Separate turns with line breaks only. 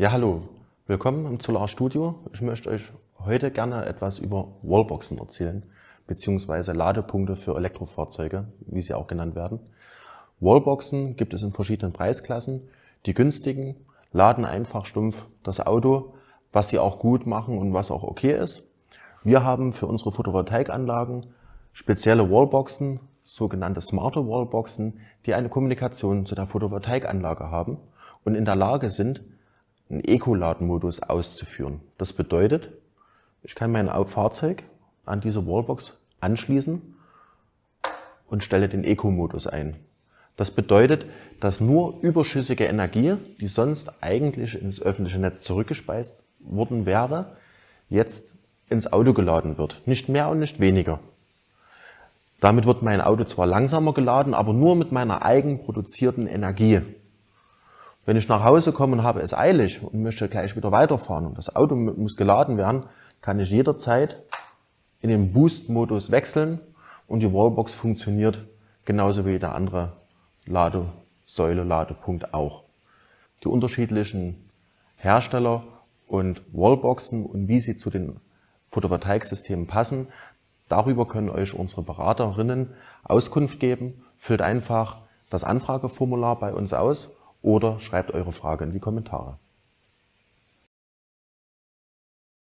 Ja, hallo, willkommen im Solar Studio. Ich möchte euch heute gerne etwas über Wallboxen erzählen, beziehungsweise Ladepunkte für Elektrofahrzeuge, wie sie auch genannt werden. Wallboxen gibt es in verschiedenen Preisklassen. Die günstigen laden einfach stumpf das Auto, was sie auch gut machen und was auch okay ist. Wir haben für unsere Photovoltaikanlagen spezielle Wallboxen, sogenannte smarte Wallboxen, die eine Kommunikation zu der Photovoltaikanlage haben und in der Lage sind, einen Eco-Laden-Modus auszuführen. Das bedeutet, ich kann mein Fahrzeug an diese Wallbox anschließen und stelle den Eco-Modus ein. Das bedeutet, dass nur überschüssige Energie, die sonst eigentlich ins öffentliche Netz zurückgespeist worden wäre, jetzt ins Auto geladen wird. Nicht mehr und nicht weniger. Damit wird mein Auto zwar langsamer geladen, aber nur mit meiner eigenproduzierten Energie. Wenn ich nach Hause komme und habe es eilig und möchte gleich wieder weiterfahren und das Auto muss geladen werden, kann ich jederzeit in den Boost-Modus wechseln und die Wallbox funktioniert genauso wie der andere Ladesäule, Ladepunkt auch. Die unterschiedlichen Hersteller und Wallboxen und wie sie zu den Photovoltaiksystemen passen, darüber können euch unsere Beraterinnen Auskunft geben. Füllt einfach das Anfrageformular bei uns aus oder schreibt eure Frage in die Kommentare.